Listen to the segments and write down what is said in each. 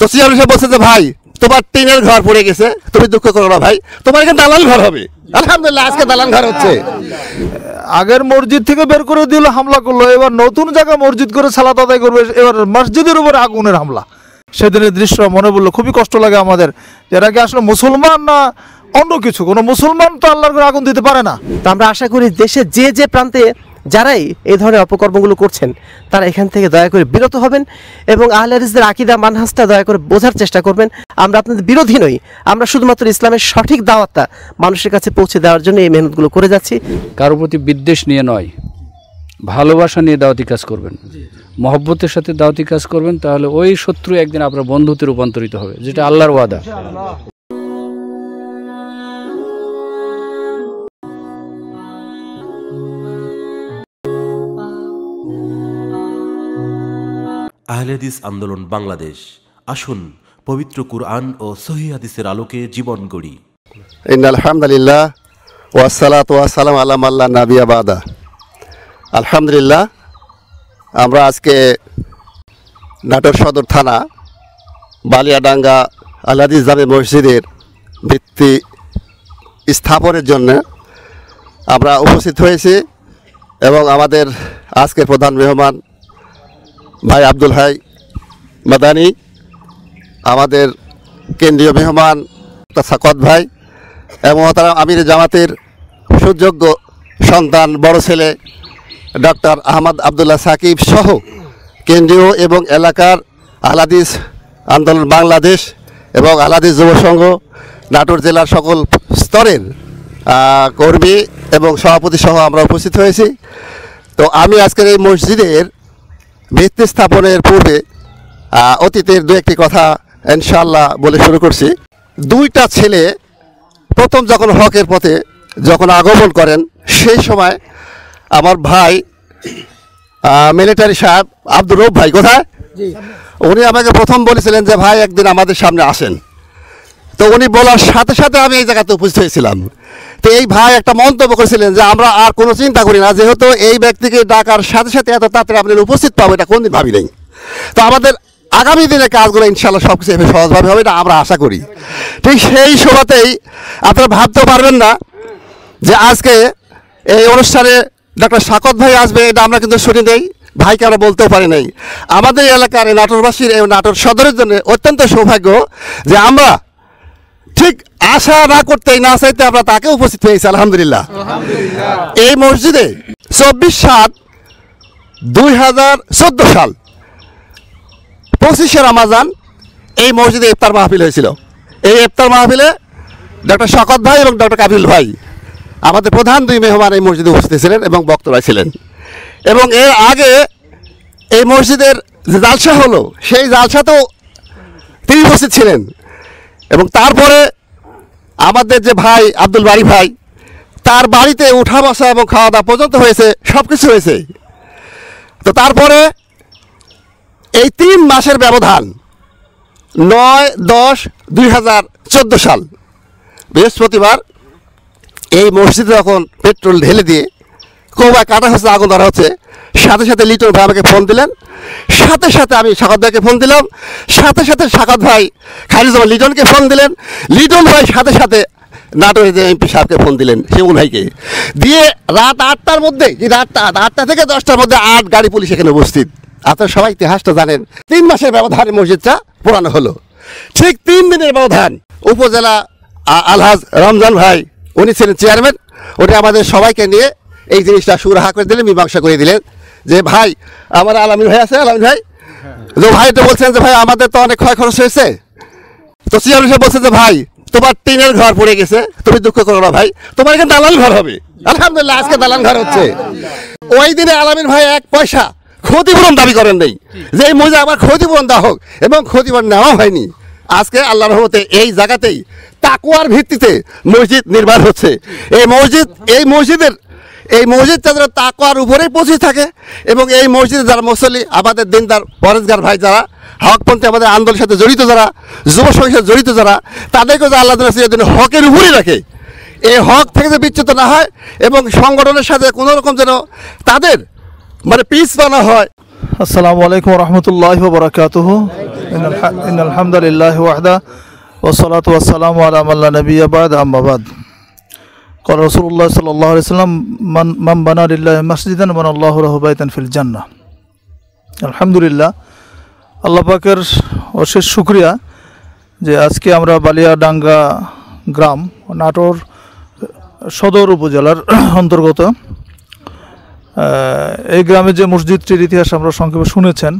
তো সিএম সাহেব বলছে যে ভাই তোমার টিনের ঘর পড়ে গেছে তুমি দুঃখ করো না ভাই তোমার এখানে দালাল ঘর হবে আলহামদুলিল্লাহ আজকে দালাল ঘর হচ্ছে আগের মসজিদ থেকে বের করে দিল হামলা করলো এবার নতুন জায়গা মসজিদ করে সালাত আদায় করবে এবার মসজিদের উপর আগুনের হামলা সেদিনের দৃশ্য মনে বললো খুবই কষ্ট লাগে আমাদের যারা কি আসলে মুসলমান না অন্য কিছু কোনো মুসলমান তো আল্লাহর করে আগুন দিতে পারে না তো আমরা আশা করি দেশে যে যে প্রান্তে যারাই এই ধরনের অপকর্মগুলো করছেন তারা এখান থেকে দয়া করে বিরত হবেন এবং আহলারিজদের আকিদা মানহাসটা দয়া করে বোঝার চেষ্টা করবেন আমরা আপনাদের বিরোধী নই আমরা শুধুমাত্র ইসলামের সঠিক দাওয়াতটা মানুষের কাছে পৌঁছে দেওয়ার জন্য এই মেহনতগুলো করে যাচ্ছি কারো প্রতি বিদ্বেষ নিয়ে নয় ভালোবাসা নিয়ে দাওয়াতি কাজ করবেন মহব্বতের সাথে দাওয়াতি কাজ করবেন তাহলে ওই শত্রু একদিন আপনার বন্ধুতে রূপান্তরিত হবে যেটা আল্লাহর ওয়াদা আহলেদিস আন্দোলন বাংলাদেশ আসুন পবিত্র কুরআন ও সহিদিসের আলোকে জীবন গড়ি আলহামদুলিল্লাহ ওয়াসালাত ওয়াসালাম আলাম আল্লাহ নাবিয়া বাদা আলহামদুলিল্লাহ আমরা আজকে নাটোর সদর থানা বালিয়াডাঙ্গা আল্লাদিস জামে মসজিদের ভিত্তি স্থাপনের জন্য আমরা উপস্থিত হয়েছি এবং আমাদের আজকের প্রধান মেহমান ভাই আব্দুল হাই মাদানি আমাদের কেন্দ্রীয় মেহমান সাকত ভাই এবং তারা আমির জামাতের সুযোগ্য সন্তান বড় ছেলে ডক্টর আহমদ আবদুল্লাহ সাকিব সহ কেন্দ্রীয় এবং এলাকার আলাদিস আন্দোলন বাংলাদেশ এবং আলাদিস যুবসংঘ নাটোর জেলার সকল স্তরের কর্মী এবং সভাপতি সহ আমরা উপস্থিত হয়েছি তো আমি আজকের এই মসজিদের ভিত্তি স্থাপনের পূর্বে অতীতের দু একটি কথা ইনশাল্লাহ বলে শুরু করছি দুইটা ছেলে প্রথম যখন হকের পথে যখন আগমন করেন সেই সময় আমার ভাই মিলিটারি সাহেব আব্দুর রব ভাই কোথায় উনি আমাকে প্রথম বলেছিলেন যে ভাই একদিন আমাদের সামনে আসেন তো উনি বলার সাথে সাথে আমি এই জায়গাতে উপস্থিত হয়েছিলাম তো এই ভাই একটা মন্তব্য করেছিলেন যে আমরা আর কোনো চিন্তা করি না যেহেতু এই ব্যক্তিকে ডাকার সাথে সাথে এত তাড়াতাড়ি আপনাদের উপস্থিত পাবো এটা কোনদিন ভাবি নেই তো আমাদের আগামী দিনে কাজগুলো ইনশাল্লাহ সব কিছু সহজভাবে হবে এটা আমরা আশা করি ঠিক সেই সময়তেই আপনারা ভাবতেও পারবেন না যে আজকে এই অনুষ্ঠানে ডক্টর শাকত ভাই আসবে এটা আমরা কিন্তু শুনি নেই ভাইকে আমরা বলতেও পারি নাই আমাদের এলাকার এই নাটকবাসীর এই নাটোর সদরের জন্য অত্যন্ত সৌভাগ্য যে আমরা ঠিক আশা না করতে না চাইতে আমরা তাকে উপস্থিত হয়েছি আলহামদুলিল্লাহ এই মসজিদে চব্বিশ সাত দুই হাজার চোদ্দ সাল পঁচিশে রামাজান এই মসজিদে ইফতার মাহফিল হয়েছিল এই ইফতার মাহফিলে ডক্টর শকত ভাই এবং ডক্টর কাবিল ভাই আমাদের প্রধান দুই মেহমান এই মসজিদে উপস্থিত ছিলেন এবং বক্তরা ছিলেন এবং এর আগে এই মসজিদের যে জালসা হলো সেই জালসাতেও তিনি উপস্থিত ছিলেন এবং তারপরে আমাদের যে ভাই আব্দুল বাড়ি ভাই তার বাড়িতে উঠা বসা এবং খাওয়া দাওয়া পর্যন্ত হয়েছে সব কিছু হয়েছে তো তারপরে এই তিন মাসের ব্যবধান নয় দশ দুই হাজার চোদ্দো সাল বৃহস্পতিবার এই মসজিদে যখন পেট্রোল ঢেলে দিয়ে কোবায় কাটা হচ্ছে আগুন ধরা হচ্ছে সাথে সাথে লিটন ভাই আমাকে ফোন দিলেন সাথে সাথে আমি সাকাত ভাইকে ফোন দিলাম সাথে সাথে সাকাত ভাই খারিজামান লিটনকে ফোন দিলেন লিটন ভাই সাথে সাথে নাটোর এমপি সাহেবকে ফোন দিলেন শিমুল ভাইকে দিয়ে রাত আটটার মধ্যে রাতটা আটটা থেকে দশটার মধ্যে আট গাড়ি পুলিশ এখানে উপস্থিত আপনার সবাই ইতিহাসটা জানেন তিন মাসের ব্যবধানে মসজিদটা পুরানো হলো ঠিক তিন দিনের ব্যবধান উপজেলা আলহাজ রমজান ভাই উনি ছিলেন চেয়ারম্যান উনি আমাদের সবাইকে নিয়ে এই জিনিসটা সুরাহা করে দিলেন মীমাংসা করে দিলেন যে ভাই আমার আলামিন ভাই আছে আলামিন ভাই তো ভাই তো বলছেন যে ভাই আমাদের তো অনেক ক্ষয় খরচ হয়েছে তো সিয়ার সাহেব বলছেন যে ভাই তোমার টিনের ঘর পড়ে গেছে তুমি দুঃখ করো না ভাই তোমার এখানে দালাল ঘর হবে আলহামদুলিল্লাহ আজকে দালাল ঘর হচ্ছে ওই দিনে আলামিন ভাই এক পয়সা ক্ষতিপূরণ দাবি করেন নেই যে এই মজা আমার ক্ষতিপূরণ দেওয়া হোক এবং ক্ষতিপূরণ নেওয়া হয়নি আজকে আল্লাহ রহমতে এই জায়গাতেই তাকুয়ার ভিত্তিতে মসজিদ নির্মাণ হচ্ছে এই মসজিদ এই মসজিদের এই মসজিদ তাদের তাকোয়ার উপরেই পৌঁছে থাকে এবং এই মসজিদে যারা মুসল্লি আমাদের দিনদার পরেশগার ভাই যারা হকপন্থী আমাদের আন্দোলনের সাথে জড়িত যারা যুব সঙ্গীর সাথে জড়িত যারা তাদেরকেও যে আল্লাহ তালা হকের উপরেই রাখে এই হক থেকে যে বিচ্যুত না হয় এবং সংগঠনের সাথে কোনো রকম যেন তাদের মানে পিস বানা হয় আসসালামু আলাইকুম রহমতুল্লাহ বরাকাতুহ আলহামদুলিল্লাহ ওয়াহদা ওসলাত ওয়াসালাম আল্লাহ নবী আবাদ আহমাবাদ কল রসুল্লাহ সাল্লাম মাম বানারিল্লাহ মসজিদান বান আল্লাহ রহবায়তান ফিল জান্না আলহামদুলিল্লাহ পাকের অশেষ শুক্রিয়া যে আজকে আমরা বালিয়াডাঙ্গা গ্রাম নাটোর সদর উপজেলার অন্তর্গত এই গ্রামে যে মসজিদটির ইতিহাস আমরা সংক্ষেপে শুনেছেন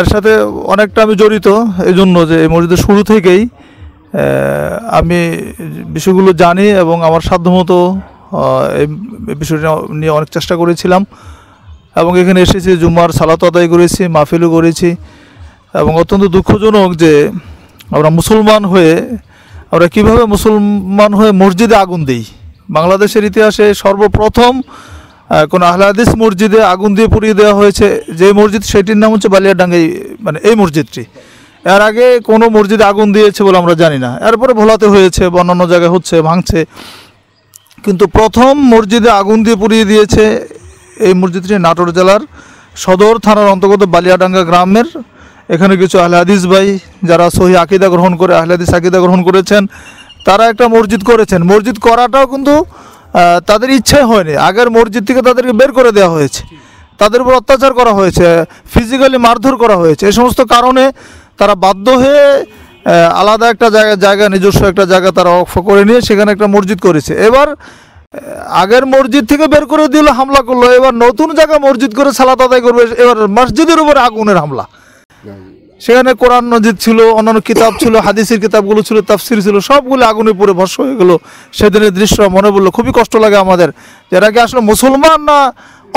এর সাথে অনেকটা আমি জড়িত এই জন্য যে এই মসজিদের শুরু থেকেই আমি বিষয়গুলো জানি এবং আমার সাধ্যমতো এই বিষয়টি নিয়ে অনেক চেষ্টা করেছিলাম এবং এখানে এসেছি জুমার সালাত আদায় করেছি মাহফিলও করেছি এবং অত্যন্ত দুঃখজনক যে আমরা মুসলমান হয়ে আমরা কিভাবে মুসলমান হয়ে মসজিদে আগুন দিই বাংলাদেশের ইতিহাসে সর্বপ্রথম কোনো আহলাদিস মসজিদে আগুন দিয়ে পুড়িয়ে দেওয়া হয়েছে যে মসজিদ সেটির নাম হচ্ছে বালিয়াডাঙ্গাই মানে এই মসজিদটি এর আগে কোনো মসজিদে আগুন দিয়েছে বলে আমরা জানি না এরপরে ভোলাতে হয়েছে বা অন্যান্য জায়গায় হচ্ছে ভাঙছে কিন্তু প্রথম মসজিদে আগুন দিয়ে পুড়িয়ে দিয়েছে এই মসজিদটি নাটোর জেলার সদর থানার অন্তর্গত বালিয়াডাঙ্গা গ্রামের এখানে কিছু আহলাদিস ভাই যারা সহি আকিদা গ্রহণ করে আহলাদিস আকিদা গ্রহণ করেছেন তারা একটা মসজিদ করেছেন মসজিদ করাটাও কিন্তু তাদের ইচ্ছে হয়নি আগের মসজিদ থেকে তাদেরকে বের করে দেওয়া হয়েছে তাদের উপর অত্যাচার করা হয়েছে ফিজিক্যালি মারধর করা হয়েছে এ সমস্ত কারণে তারা বাধ্য হয়ে আলাদা একটা জায়গা জায়গা নিজস্ব একটা জায়গা তারা অক্ষ করে নিয়ে সেখানে একটা মসজিদ করেছে এবার আগের মসজিদ থেকে বের করে দিল হামলা করলো এবার নতুন জায়গা মসজিদ করে সালাত আদায় করবে এবার মসজিদের উপরে আগুনের হামলা সেখানে কোরআন নজিদ ছিল অন্যান্য কিতাব ছিল হাদিসের কিতাবগুলো ছিল তাফসির ছিল সবগুলো আগুনে পড়ে ভস্য হয়ে গেলো সেদিনের দৃশ্য মনে পড়লো খুবই কষ্ট লাগে আমাদের যারা কি আসলে মুসলমান না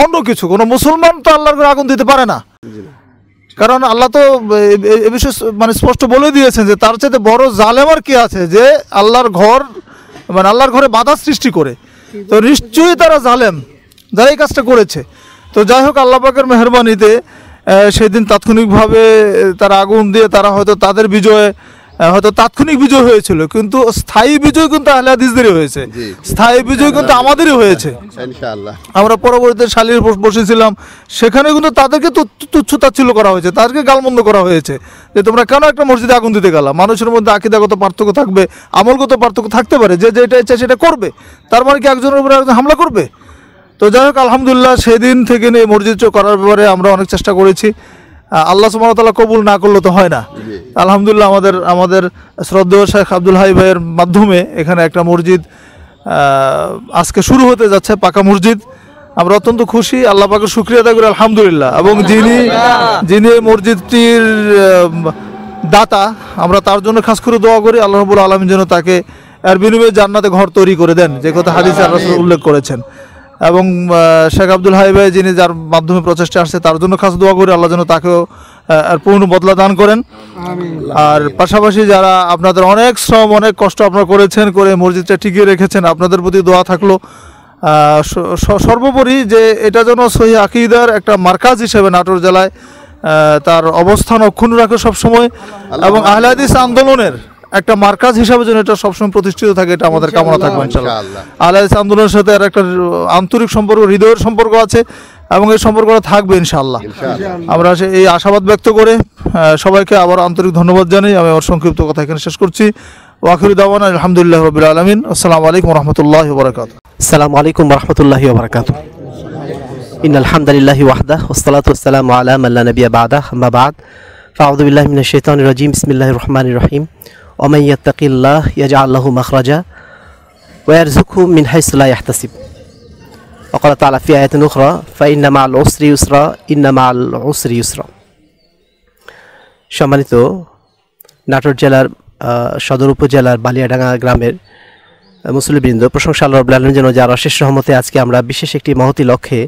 অন্য কিছু কোনো মুসলমান তো আল্লাহর করে আগুন দিতে পারে না কারণ আল্লাহ তো এ বিষয়ে মানে স্পষ্ট বলে দিয়েছেন যে তার চাইতে বড় জালেম আর কি আছে যে আল্লাহর ঘর মানে আল্লাহর ঘরে বাধা সৃষ্টি করে তো নিশ্চয়ই তারা জালেম যারা এই কাজটা করেছে তো যাই হোক আল্লাপাকের মেহরবানিতে সেদিন তাৎক্ষণিকভাবে তারা আগুন দিয়ে তারা হয়তো তাদের বিজয়ে হয়তো তাৎক্ষণিক বিজয় হয়েছিল কিন্তু স্থায়ী বিজয় কিন্তু আহলে হাদিসদেরই হয়েছে স্থায়ী বিজয় কিন্তু আমাদেরই হয়েছে আমরা পরবর্তীতে শালির বসেছিলাম সেখানে কিন্তু তাদেরকে তুচ্ছতাচ্ছিল্য করা হয়েছে তাদেরকে গালমন্দ করা হয়েছে যে তোমরা কেন একটা মসজিদে আগুন দিতে গেলাম মানুষের মধ্যে আকিদাগত পার্থক্য থাকবে আমলগত পার্থক্য থাকতে পারে যে যেটা ইচ্ছা সেটা করবে তার মানে কি একজনের উপরে একজন হামলা করবে তো যাই হোক আলহামদুলিল্লাহ সেদিন থেকে নিয়ে মসজিদ করার ব্যাপারে আমরা অনেক চেষ্টা করেছি আল্লাহ সুমতলা কবুল না করলে তো হয় না আলহামদুলিল্লাহ আমাদের আমাদের শ্রদ্ধেয় শেখ আব্দুল হাই ভাইয়ের মাধ্যমে এখানে একটা মসজিদ আজকে শুরু হতে যাচ্ছে পাকা মসজিদ আমরা অত্যন্ত খুশি আল্লাহ পাকে সুক্রিয়া দা করি আলহামদুলিল্লাহ এবং যিনি যিনি এই মসজিদটির দাতা আমরা তার জন্য খাস করে দোয়া করি আল্লাহ রবুল যেন তাকে এর বিনিময়ে জান্নাতে ঘর তৈরি করে দেন যে কথা হাদিস আল্লাহ উল্লেখ করেছেন এবং শেখ আব্দুল হাই ভাই যিনি যার মাধ্যমে প্রচেষ্টা আসছে তার জন্য খাস দোয়া করি আল্লাহ যেন তাকেও পূর্ণ বদলা দান করেন আর পাশাপাশি যারা আপনাদের অনেক শ্রম অনেক কষ্ট আপনারা করেছেন করে মসজিদটা টিকিয়ে রেখেছেন আপনাদের প্রতি দোয়া থাকলো সর্বোপরি যে এটা যেন সহি আকিদার একটা মার্কাজ হিসেবে নাটোর জেলায় তার অবস্থান অক্ষুণ্ণ রাখে সবসময় এবং আহলাদিস আন্দোলনের একটা মার্কাজ হিসাবে যেন এটা সবসময় প্রতিষ্ঠিত থাকে এটা আমাদের কামনা থাকবে ইনশাল্লাহ আল্লাহ আন্দোলনের সাথে আর একটা আন্তরিক সম্পর্ক হৃদয়ের সম্পর্ক আছে এবং এই সম্পর্কটা থাকবে ইনশাআল্লাহ আমরা এই আশাবাদ ব্যক্ত করে সবাইকে আবার আন্তরিক ধন্যবাদ জানাই আমি আমার সংক্ষিপ্ত কথা এখানে শেষ করছি ওয়াকির দাওয়ান আলহামদুলিল্লাহ রবিল আলমিন আসসালামু আলাইকুম রহমতুল্লাহ বরাকাত আসসালামু আলাইকুম রহমতুল্লাহ বরাকাত ইন আলহামদুলিল্লাহ ওয়াহদা ওসলাত ওসালাম আলাম আল্লাহ নবী বাদা হাম্মাবাদ ফাউদুবিল্লাহ মিনা শেতান রাজিম ইসমিল্লাহ রহমান রহিম অমাইয়াত্তাকিল্লাহ ইয়াজা আল্লাহ মখরাজা ওয়ার জুখু মিন হাইসুল্লাহ ইয়াহতাসিব অকলা তালা ফি আয়াত নুখরা ফা ইন্নামা আল ওসরি ইউসরা ইন্নামা আল ওসরি ইউসরা সম্মানিত নাটোর জেলার সদর উপজেলার বালিয়াডাঙ্গা গ্রামের মুসলিমবৃন্দ প্রশংসা আল্লাহ রবুল্লাহর জন্য যার অশেষ সহমতে আজকে আমরা বিশেষ একটি মহতি লক্ষ্যে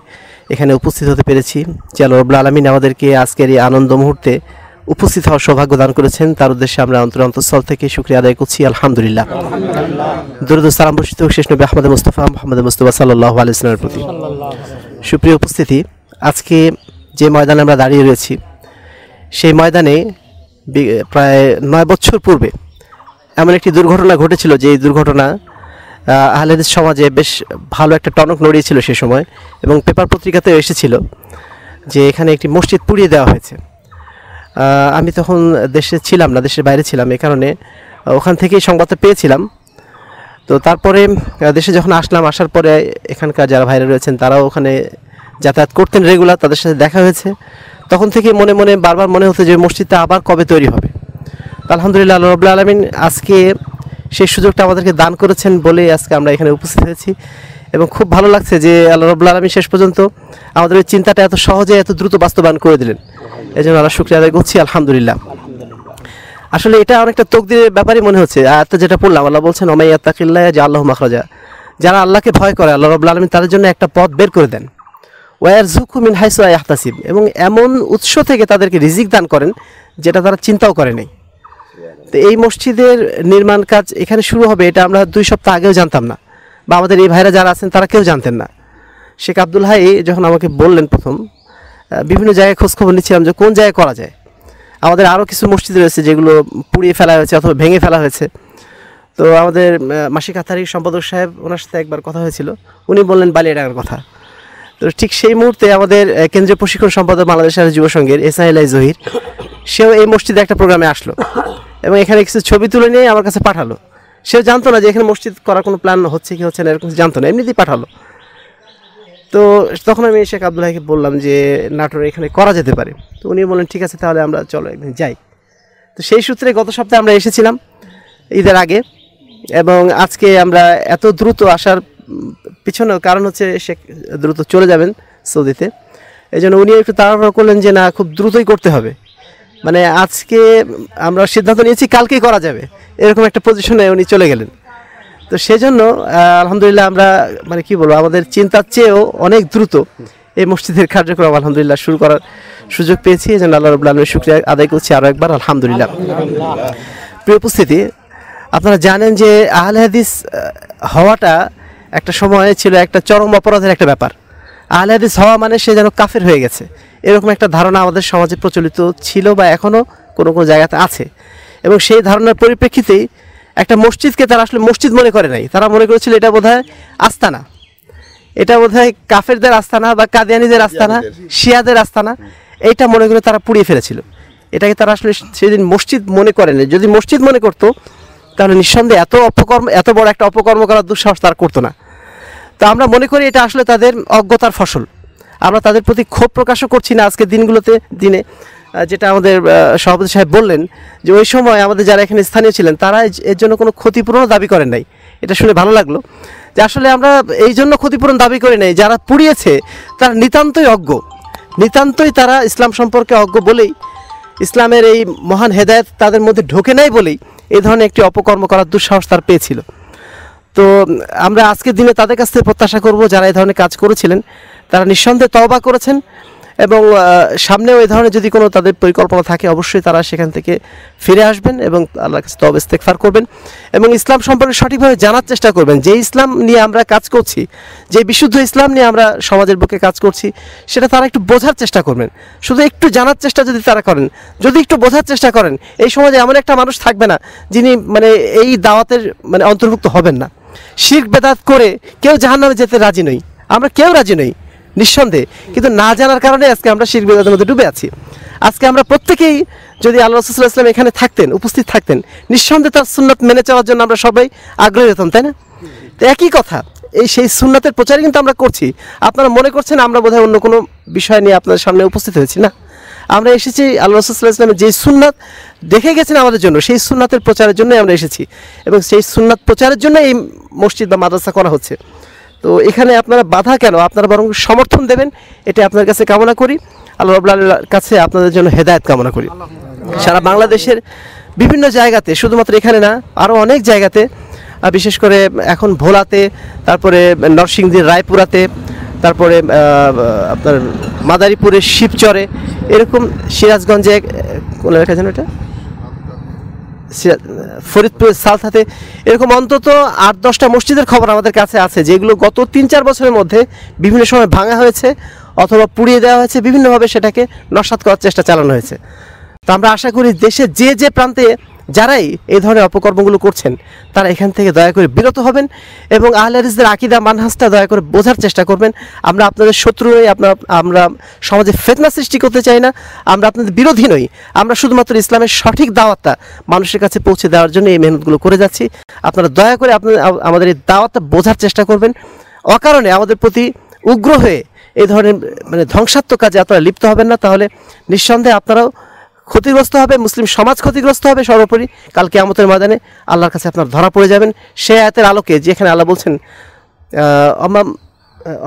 এখানে উপস্থিত হতে পেরেছি যে আল্লাহ রবুল্লা আলমিন আমাদেরকে আজকের এই আনন্দ মুহূর্তে উপস্থিত হওয়ার সৌভাগ্য দান করেছেন তার উদ্দেশ্যে আমরা অন্তর অন্তঃস্থল থেকে শুক্রিয়া আদায় করছি আলহামদুলিল্লাহ দুরুদ সালাম বর্ষিত শেষ নবী আহমদ মুস্তফা মোহাম্মদ মুস্তফা সাল্লাহ আলাইসলামের প্রতি সুপ্রিয় উপস্থিতি আজকে যে ময়দানে আমরা দাঁড়িয়ে রয়েছি সেই ময়দানে প্রায় নয় বছর পূর্বে এমন একটি দুর্ঘটনা ঘটেছিল যে এই দুর্ঘটনা আহলেদিস সমাজে বেশ ভালো একটা টনক নড়িয়েছিল সে সময় এবং পেপার পত্রিকাতেও এসেছিল যে এখানে একটি মসজিদ পুড়িয়ে দেওয়া হয়েছে আমি তখন দেশে ছিলাম না দেশের বাইরে ছিলাম এ কারণে ওখান থেকেই সংবাদটা পেয়েছিলাম তো তারপরে দেশে যখন আসলাম আসার পরে এখানকার যারা ভাইরা রয়েছেন তারাও ওখানে যাতায়াত করতেন রেগুলার তাদের সাথে দেখা হয়েছে তখন থেকে মনে মনে বারবার মনে হতো যে মসজিদটা আবার কবে তৈরি হবে আলহামদুলিল্লাহ রবুল্লা আলমিন আজকে সেই সুযোগটা আমাদেরকে দান করেছেন বলে আজকে আমরা এখানে উপস্থিত হয়েছি এবং খুব ভালো লাগছে যে আল্লাহ রবুল্লা আলমী শেষ পর্যন্ত আমাদের ওই চিন্তাটা এত সহজে এত দ্রুত বাস্তবায়ন করে দিলেন এই জন্য আমরা শুক্রিয়া আদায় করছি আলহামদুলিল্লাহ আসলে এটা অনেকটা তকদিরের ব্যাপারই মনে হচ্ছে আয়াতটা যেটা পড়লাম আল্লাহ বলছেন অমাই আত্তাকিল্লা যে আল্লাহ মাখরাজা যারা আল্লাহকে ভয় করে আল্লাহ রবুল্লা আলমী তাদের জন্য একটা পথ বের করে দেন ওয়ার জুকু মিন হাইসু আহতাসিব এবং এমন উৎস থেকে তাদেরকে রিজিক দান করেন যেটা তারা চিন্তাও করেনি তো এই মসজিদের নির্মাণ কাজ এখানে শুরু হবে এটা আমরা দুই সপ্তাহ আগেও জানতাম না বা আমাদের এই ভাইরা যারা আছেন তারা কেউ জানতেন না শেখ আব্দুল হাই যখন আমাকে বললেন প্রথম বিভিন্ন জায়গায় খোঁজখবর নিচ্ছিলাম যে কোন জায়গায় করা যায় আমাদের আরও কিছু মসজিদ রয়েছে যেগুলো পুড়িয়ে ফেলা হয়েছে অথবা ভেঙে ফেলা হয়েছে তো আমাদের মাসিক হাতারি সম্পাদক সাহেব ওনার সাথে একবার কথা হয়েছিল উনি বললেন বালিয়াডাঙ্গার কথা তো ঠিক সেই মুহূর্তে আমাদের কেন্দ্রীয় প্রশিক্ষণ সম্পাদক বাংলাদেশ যুব সংঘের এসআইলাই জহির সেও এই মসজিদে একটা প্রোগ্রামে আসলো এবং এখানে কিছু ছবি তুলে নিয়ে আমার কাছে পাঠালো সেও জানতো না যে এখানে মসজিদ করার কোনো প্ল্যান হচ্ছে কি হচ্ছে না এরকম জানতো না এমনিতেই পাঠালো তো তখন আমি শেখ হাইকে বললাম যে নাটোর এখানে করা যেতে পারে তো উনি বললেন ঠিক আছে তাহলে আমরা চলো একদিন যাই তো সেই সূত্রে গত সপ্তাহে আমরা এসেছিলাম ঈদের আগে এবং আজকে আমরা এত দ্রুত আসার পিছনেও কারণ হচ্ছে শেখ দ্রুত চলে যাবেন সৌদিতে এই জন্য উনি একটু তাড়াহুড়ো করলেন যে না খুব দ্রুতই করতে হবে মানে আজকে আমরা সিদ্ধান্ত নিয়েছি কালকেই করা যাবে এরকম একটা পজিশনে উনি চলে গেলেন তো সেজন্য আলহামদুলিল্লাহ আমরা মানে কি বলবো আমাদের চিন্তার চেয়েও অনেক দ্রুত এই মসজিদের কার্যক্রম আলহামদুলিল্লাহ শুরু করার সুযোগ পেয়েছি এই জন্য আল্লাহ রবুল্লা আলমের শুক্রিয়া আদায় করছি আরও একবার আলহামদুলিল্লাহ প্রিয় উপস্থিতি আপনারা জানেন যে আহলে হাদিস হওয়াটা একটা সময়ে ছিল একটা চরম অপরাধের একটা ব্যাপার আহলে হাদিস হওয়া মানে সে যেন কাফের হয়ে গেছে এরকম একটা ধারণা আমাদের সমাজে প্রচলিত ছিল বা এখনও কোনো কোনো জায়গাতে আছে এবং সেই ধারণার পরিপ্রেক্ষিতেই একটা মসজিদকে তারা আসলে মসজিদ মনে করে নাই তারা মনে করেছিল এটা বোধ হয় আস্তানা এটা বোধ হয় কাফেরদের আস্তানা বা কাদিয়ানিদের আস্তানা শিয়াদের আস্তানা এইটা মনে করে তারা পুড়িয়ে ফেলেছিল এটাকে তারা আসলে সেদিন মসজিদ মনে করেনি যদি মসজিদ মনে করতো তাহলে নিঃসন্দেহে এত অপকর্ম এত বড় একটা অপকর্ম করার দুঃসাহস তারা করতো না তো আমরা মনে করি এটা আসলে তাদের অজ্ঞতার ফসল আমরা তাদের প্রতি ক্ষোভ প্রকাশও করছি না আজকে দিনগুলোতে দিনে যেটা আমাদের সভাপতি সাহেব বললেন যে ওই সময় আমাদের যারা এখানে স্থানীয় ছিলেন তারা এর জন্য কোনো ক্ষতিপূরণও দাবি করেন নাই এটা শুনে ভালো লাগলো যে আসলে আমরা এই জন্য ক্ষতিপূরণ দাবি করি নাই যারা পুড়িয়েছে তারা নিতান্তই অজ্ঞ নিতান্তই তারা ইসলাম সম্পর্কে অজ্ঞ বলেই ইসলামের এই মহান হেদায়ত তাদের মধ্যে ঢোকে নাই বলেই এই ধরনের একটি অপকর্ম করার দুঃসাহস তার পেয়েছিল তো আমরা আজকের দিনে তাদের কাছ থেকে প্রত্যাশা করব যারা এই ধরনের কাজ করেছিলেন তারা নিঃসন্দেহে তওবা করেছেন এবং সামনে ওই ধরনের যদি কোনো তাদের পরিকল্পনা থাকে অবশ্যই তারা সেখান থেকে ফিরে আসবেন এবং আল্লাহর কাছে তবে ইস্তেকফার করবেন এবং ইসলাম সম্পর্কে সঠিকভাবে জানার চেষ্টা করবেন যে ইসলাম নিয়ে আমরা কাজ করছি যে বিশুদ্ধ ইসলাম নিয়ে আমরা সমাজের বুকে কাজ করছি সেটা তারা একটু বোঝার চেষ্টা করবেন শুধু একটু জানার চেষ্টা যদি তারা করেন যদি একটু বোঝার চেষ্টা করেন এই সমাজে এমন একটা মানুষ থাকবে না যিনি মানে এই দাওয়াতের মানে অন্তর্ভুক্ত হবেন না শির বেদাত করে কেউ জাহান্নামে যেতে রাজি নই আমরা কেউ রাজি নই নিঃসন্দেহে কিন্তু না জানার কারণে আজকে আমরা শির বেদাতের মধ্যে ডুবে আছি আজকে আমরা প্রত্যেকেই যদি আল্লাহ রসুল্লাহ ইসলাম এখানে থাকতেন উপস্থিত থাকতেন নিঃসন্দেহে তার সুন্নত মেনে চলার জন্য আমরা সবাই আগ্রহী হতাম তাই না তো একই কথা এই সেই সুন্নাতের প্রচারই কিন্তু আমরা করছি আপনারা মনে করছেন আমরা বোধহয় অন্য কোনো বিষয় নিয়ে আপনাদের সামনে উপস্থিত হয়েছি না আমরা এসেছি আল্লাহ রসুল্লাহ ইসলামের যে সুন্নাত দেখে গেছেন আমাদের জন্য সেই সুন্নাতের প্রচারের জন্যই আমরা এসেছি এবং সেই সুন্নাত প্রচারের জন্য এই মসজিদ বা মাদ্রাসা করা হচ্ছে তো এখানে আপনারা বাধা কেন আপনারা বরং সমর্থন দেবেন এটা আপনার কাছে কামনা করি আল্লাহ রবাহ কাছে আপনাদের জন্য হেদায়ত কামনা করি সারা বাংলাদেশের বিভিন্ন জায়গাতে শুধুমাত্র এখানে না আরও অনেক জায়গাতে বিশেষ করে এখন ভোলাতে তারপরে নরসিংদীর রায়পুরাতে তারপরে আপনার মাদারীপুরের শিবচরে এরকম সিরাজগঞ্জে কোন এলাকা যেন এটা ফরিদপুর সাথে এরকম অন্তত আট দশটা মসজিদের খবর আমাদের কাছে আছে যেগুলো গত তিন চার বছরের মধ্যে বিভিন্ন সময় ভাঙা হয়েছে অথবা পুড়িয়ে দেওয়া হয়েছে বিভিন্নভাবে সেটাকে নস্বাত করার চেষ্টা চালানো হয়েছে তো আমরা আশা করি দেশে যে যে প্রান্তে যারাই এই ধরনের অপকর্মগুলো করছেন তারা এখান থেকে দয়া করে বিরত হবেন এবং আহলারিজদের আকিদা মানহাসটা দয়া করে বোঝার চেষ্টা করবেন আমরা আপনাদের শত্রু নই আপনার আমরা সমাজে ফেতনা সৃষ্টি করতে চাই না আমরা আপনাদের বিরোধী নই আমরা শুধুমাত্র ইসলামের সঠিক দাওয়াতটা মানুষের কাছে পৌঁছে দেওয়ার জন্য এই মেহনতগুলো করে যাচ্ছি আপনারা দয়া করে আপনাদের আমাদের এই দাওয়াতটা বোঝার চেষ্টা করবেন অকারণে আমাদের প্রতি উগ্র হয়ে এই ধরনের মানে ধ্বংসাত্মক কাজে আপনারা লিপ্ত হবেন না তাহলে নিঃসন্দেহে আপনারাও ক্ষতিগ্রস্ত হবে মুসলিম সমাজ ক্ষতিগ্রস্ত হবে সর্বোপরি কাল কেয়ামতের ময়দানে আল্লাহর কাছে আপনার ধরা পড়ে যাবেন সে আয়াতের আলোকে যেখানে আল্লাহ বলছেন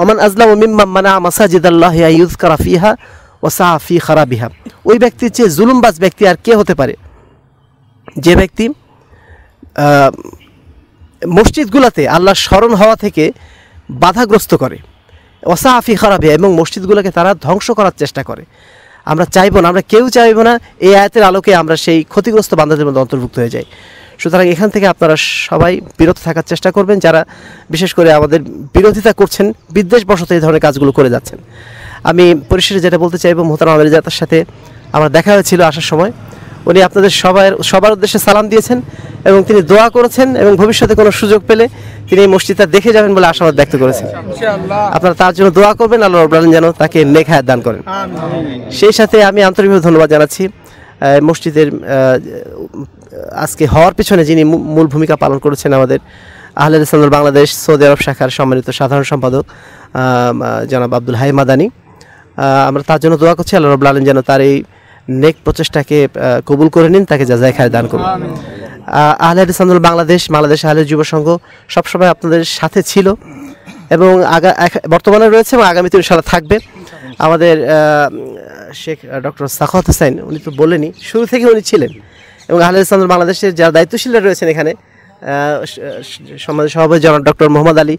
অমান আজলাম মিম্মাম মানা মাসাজিদ আল্লাহ ইউজ ও সাহাফি খারা বিহা ওই ব্যক্তির চেয়ে জুলুমবাজ ব্যক্তি আর কে হতে পারে যে ব্যক্তি মসজিদগুলোতে আল্লাহর স্মরণ হওয়া থেকে বাধাগ্রস্ত করে অসাহাফি খারাপ এবং মসজিদগুলোকে তারা ধ্বংস করার চেষ্টা করে আমরা চাইবো না আমরা কেউ চাইবো না এই আয়াতের আলোকে আমরা সেই ক্ষতিগ্রস্ত বান্ধবদের মধ্যে অন্তর্ভুক্ত হয়ে যাই সুতরাং এখান থেকে আপনারা সবাই বিরত থাকার চেষ্টা করবেন যারা বিশেষ করে আমাদের বিরোধিতা করছেন বিদ্বেষবশত এই ধরনের কাজগুলো করে যাচ্ছেন আমি পরিশেষে যেটা বলতে চাইব আমাদের যাতার সাথে আমার দেখা হয়েছিল আসার সময় উনি আপনাদের সবাই সবার উদ্দেশ্যে সালাম দিয়েছেন এবং তিনি দোয়া করেছেন এবং ভবিষ্যতে কোনো সুযোগ পেলে তিনি এই মসজিদটা দেখে যাবেন বলে আশাবাদ ব্যক্ত করেছেন আপনারা তার জন্য দোয়া করবেন আল্লাহ রবুল্লাহ যেন তাকে নেখায় দান করেন সেই সাথে আমি আন্তরিকভাবে ধন্যবাদ জানাচ্ছি মসজিদের আজকে হওয়ার পিছনে যিনি মূল ভূমিকা পালন করেছেন আমাদের আহলে ইসলামুল বাংলাদেশ সৌদি আরব শাখার সম্মানিত সাধারণ সম্পাদক জনাব আব্দুল হাই মাদানি আমরা তার জন্য দোয়া করছি আল্লাহ রবুল্লা আলম যেন তার এই নেক প্রচেষ্টাকে কবুল করে নিন তাকে যা খায় দান করুন আহলে সান্দুল বাংলাদেশ বাংলাদেশ আহলে যুব সংঘ সবসময় আপনাদের সাথে ছিল এবং আগা বর্তমানে রয়েছে এবং আগামীতে ইনশাল্লাহ থাকবে আমাদের শেখ ডক্টর সাখত হোসেন উনি তো বলেনি শুরু থেকে উনি ছিলেন এবং আহলে সান্দুল বাংলাদেশের যারা দায়িত্বশীলরা রয়েছেন এখানে সমাজের সভাপতি জনাব ডক্টর মোহাম্মদ আলী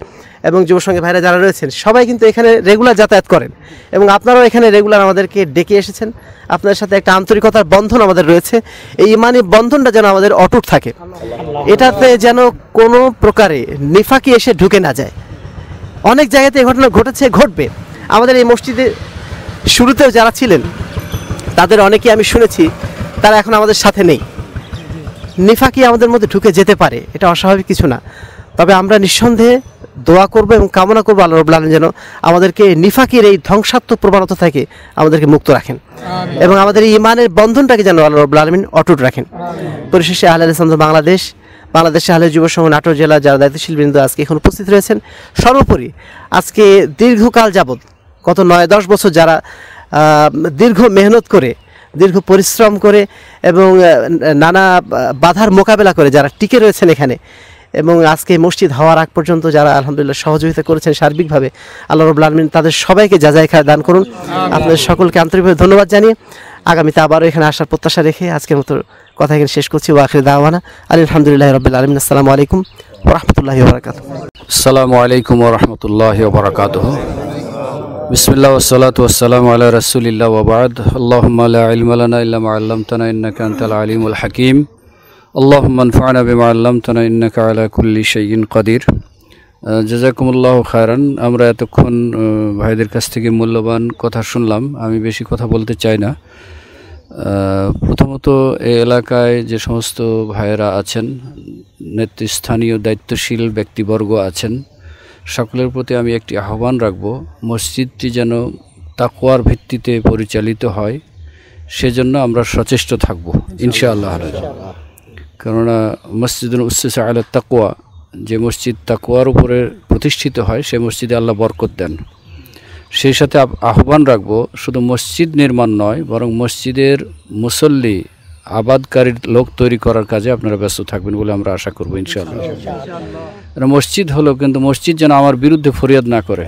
এবং সঙ্গে ভাইরা যারা রয়েছেন সবাই কিন্তু এখানে রেগুলার যাতায়াত করেন এবং আপনারাও এখানে রেগুলার আমাদেরকে ডেকে এসেছেন আপনার সাথে একটা আন্তরিকতার বন্ধন আমাদের রয়েছে এই ইমানি বন্ধনটা যেন আমাদের অটুট থাকে এটাতে যেন কোনো প্রকারে নিফাকি এসে ঢুকে না যায় অনেক জায়গাতে এই ঘটনা ঘটেছে ঘটবে আমাদের এই মসজিদে শুরুতেও যারা ছিলেন তাদের অনেকে আমি শুনেছি তারা এখন আমাদের সাথে নেই নিফাকি আমাদের মধ্যে ঢুকে যেতে পারে এটা অস্বাভাবিক কিছু না তবে আমরা নিঃসন্দেহে দোয়া করব এবং কামনা করবো আল্লাহ রবুল্লা আলম যেন আমাদেরকে নিফাকির এই ধ্বংসাত্মক প্রবণতা থেকে আমাদেরকে মুক্ত রাখেন এবং আমাদের এই ইমানের বন্ধনটাকে যেন আল্লাহ রবুল্লা আলমিন অটুট রাখেন পরিশেষে আহলে সন্দ বাংলাদেশ বাংলাদেশে আহলে যুব সংঘ নাটোর জেলা যারা বৃন্দ আজকে এখন উপস্থিত রয়েছেন সর্বোপরি আজকে দীর্ঘকাল যাবৎ গত নয় দশ বছর যারা দীর্ঘ মেহনত করে দীর্ঘ পরিশ্রম করে এবং নানা বাধার মোকাবেলা করে যারা টিকে রয়েছেন এখানে এবং আজকে মসজিদ হওয়ার আগ পর্যন্ত যারা আলহামদুলিল্লাহ সহযোগিতা করেছেন সার্বিকভাবে আল্লাহ রবুল আলমিন তাদের সবাইকে যা যায় খায় দান করুন আপনাদের সকলকে আন্তরিকভাবে ধন্যবাদ জানিয়ে আগামীতে আবারও এখানে আসার প্রত্যাশা রেখে আজকের মতো কথা এখানে শেষ করছি ওয়াখির দাওয়ানা আলহামদুলিল্লাহ রবিল আলমিন আসসালামু আলাইকুম রহমতুল্লাহ আসসালামু আলাইকুম রহমতুল্লাহ বিসমিল্লা ওসলাত ওসালাম আল্লাহ রসুলিল্লা ওবাদ আল্লাহমাল্লা আলমালানা হাকিম আল্লাহ মনফানা বিমা আল্লাম তানা ইন্নাকা কুল্লি খায়রান আমরা এতক্ষণ ভাইদের কাছ থেকে মূল্যবান কথা শুনলাম আমি বেশি কথা বলতে চাই না প্রথমত এ এলাকায় যে সমস্ত ভাইয়েরা আছেন নেতৃস্থানীয় দায়িত্বশীল ব্যক্তিবর্গ আছেন সকলের প্রতি আমি একটি আহ্বান রাখব মসজিদটি যেন তাকোয়ার ভিত্তিতে পরিচালিত হয় সেজন্য আমরা সচেষ্ট থাকব ইনশাআল্লাহ কেননা মসজিদের উসিস আল তাকুয়া যে মসজিদ তাকোয়ার উপরে প্রতিষ্ঠিত হয় সে মসজিদে আল্লাহ বরকত দেন সেই সাথে আহ্বান রাখব শুধু মসজিদ নির্মাণ নয় বরং মসজিদের মুসল্লি আবাদকারীর লোক তৈরি করার কাজে আপনারা ব্যস্ত থাকবেন বলে আমরা আশা করবো ইনশাআল্লাহ মসজিদ হলো কিন্তু মসজিদ যেন আমার বিরুদ্ধে ফরিয়াদ না করে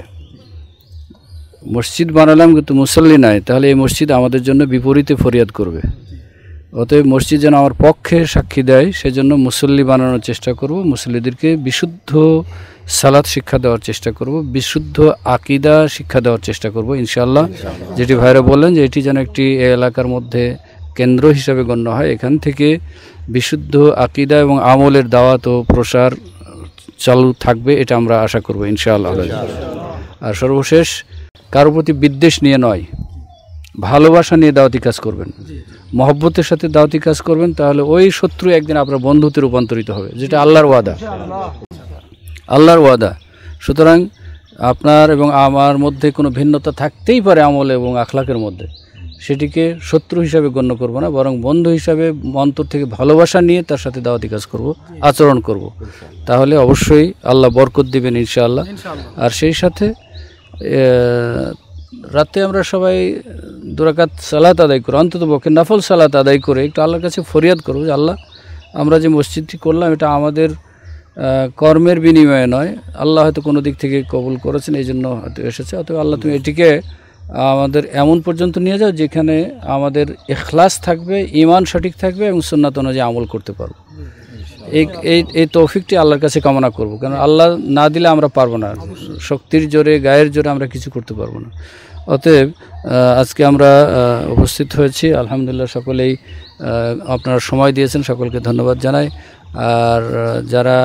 মসজিদ বানালাম কিন্তু মুসল্লি নাই তাহলে এই মসজিদ আমাদের জন্য বিপরীতে ফরিয়াদ করবে অতএব মসজিদ যেন আমার পক্ষে সাক্ষী দেয় সেজন্য মুসল্লি বানানোর চেষ্টা করব মুসল্লিদেরকে বিশুদ্ধ সালাদ শিক্ষা দেওয়ার চেষ্টা করব বিশুদ্ধ আকিদা শিক্ষা দেওয়ার চেষ্টা করব ইনশাল্লাহ যেটি ভাইরা বললেন যে এটি যেন একটি এলাকার মধ্যে কেন্দ্র হিসাবে গণ্য হয় এখান থেকে বিশুদ্ধ আকিদা এবং আমলের দাওয়াত ও প্রসার চালু থাকবে এটা আমরা আশা করব ইনশাআল্লাহ আর সর্বশেষ কারো প্রতি বিদ্বেষ নিয়ে নয় ভালোবাসা নিয়ে দাওয়াতি কাজ করবেন মহব্বতের সাথে দাওয়াতি কাজ করবেন তাহলে ওই শত্রু একদিন আপনার বন্ধুতে রূপান্তরিত হবে যেটা আল্লাহর ওয়াদা আল্লাহর ওয়াদা সুতরাং আপনার এবং আমার মধ্যে কোনো ভিন্নতা থাকতেই পারে আমল এবং আখলাকের মধ্যে সেটিকে শত্রু হিসাবে গণ্য করব না বরং বন্ধু হিসাবে অন্তর থেকে ভালোবাসা নিয়ে তার সাথে দাওয়াতি কাজ করব আচরণ করব তাহলে অবশ্যই আল্লাহ বরকত দিবেন ইনশাআল্লাহ আর সেই সাথে রাতে আমরা সবাই দুরাকাত সালাত আদায় করি অন্তত পক্ষে নাফল সালাত আদায় করে একটু আল্লাহর কাছে ফরিয়াদ করবো যে আল্লাহ আমরা যে মসজিদটি করলাম এটা আমাদের কর্মের বিনিময়ে নয় আল্লাহ হয়তো কোনো দিক থেকে কবুল করেছেন এই জন্য হয়তো এসেছে অথবা আল্লাহ তুমি এটিকে আমাদের এমন পর্যন্ত নিয়ে যাও যেখানে আমাদের এখলাস থাকবে ইমান সঠিক থাকবে এবং সুন্নাত অনুযায়ী আমল করতে পারবো এই এই তৌফিকটি আল্লাহর কাছে কামনা করব কেন আল্লাহ না দিলে আমরা পারবো না শক্তির জোরে গায়ের জোরে আমরা কিছু করতে পারবো না অতএব আজকে আমরা উপস্থিত হয়েছি আলহামদুলিল্লাহ সকলেই আপনারা সময় দিয়েছেন সকলকে ধন্যবাদ জানাই আর যারা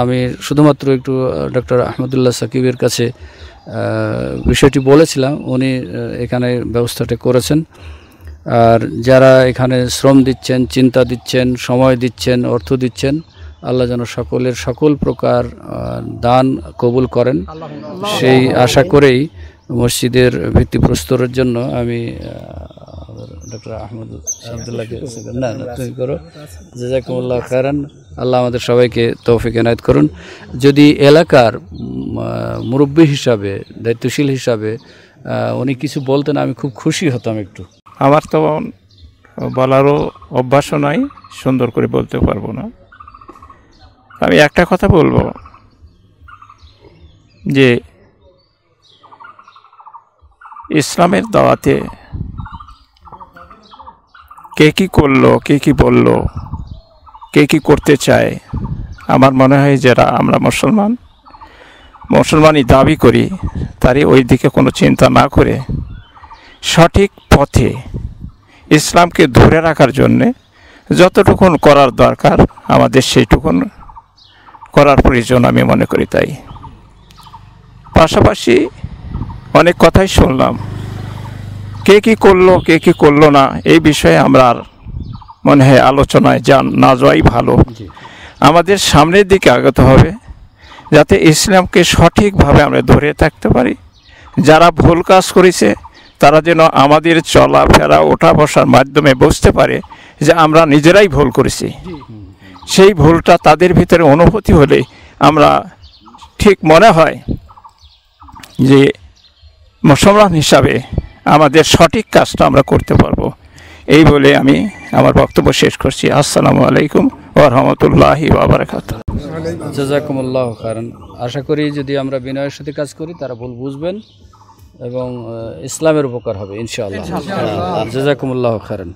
আমি শুধুমাত্র একটু ডক্টর আহমদুল্লাহ সাকিবের কাছে বিষয়টি বলেছিলাম উনি এখানে ব্যবস্থাটা করেছেন আর যারা এখানে শ্রম দিচ্ছেন চিন্তা দিচ্ছেন সময় দিচ্ছেন অর্থ দিচ্ছেন আল্লাহ যেন সকলের সকল প্রকার দান কবুল করেন সেই আশা করেই মসজিদের ভিত্তিপ্রস্তরের জন্য আমি আচ্ছা, আচ্ছা। আল্লাহ আমাদের সবাইকে তৌফিক এনায়ত করুন যদি এলাকার মুরব্বী হিসাবে দায়িত্বশীল হিসাবে উনি কিছু বলতেন আমি খুব খুশি হতাম একটু আমার তো বলারও অভ্যাসও নাই সুন্দর করে বলতে পারবো না আমি একটা কথা বলবো যে ইসলামের দাওয়াতে কে কী করলো কে কী বলল কে কী করতে চায় আমার মনে হয় যারা আমরা মুসলমান মুসলমানই দাবি করি তারই ওই দিকে কোনো চিন্তা না করে সঠিক পথে ইসলামকে ধরে রাখার জন্যে যতটুকুন করার দরকার আমাদের সেইটুকুন করার প্রয়োজন আমি মনে করি তাই পাশাপাশি অনেক কথাই শুনলাম কে কি করলো কে কি করলো না এই বিষয়ে আমরা আর মনে হয় আলোচনায় যান না যাওয়াই ভালো আমাদের সামনের দিকে আগত হবে যাতে ইসলামকে সঠিকভাবে আমরা ধরে থাকতে পারি যারা ভুল কাজ করেছে তারা যেন আমাদের চলাফেরা ওঠা বসার মাধ্যমে বুঝতে পারে যে আমরা নিজেরাই ভুল করেছি সেই ভুলটা তাদের ভিতরে অনুভূতি হলে আমরা ঠিক মনে হয় যে মুসলমান হিসাবে আমাদের সঠিক কাজটা আমরা করতে পারবো এই বলে আমি আমার বক্তব্য শেষ করছি আসসালামু আলাইকুম ওরহামতুল্লাহি জাজাকুমুল্লাহ কারণ আশা করি যদি আমরা বিনয়ের সাথে কাজ করি তারা ভুল বুঝবেন এবং ইসলামের উপকার হবে ইনশাআল্লাহ জাজাকুমুল্লাহ কারণ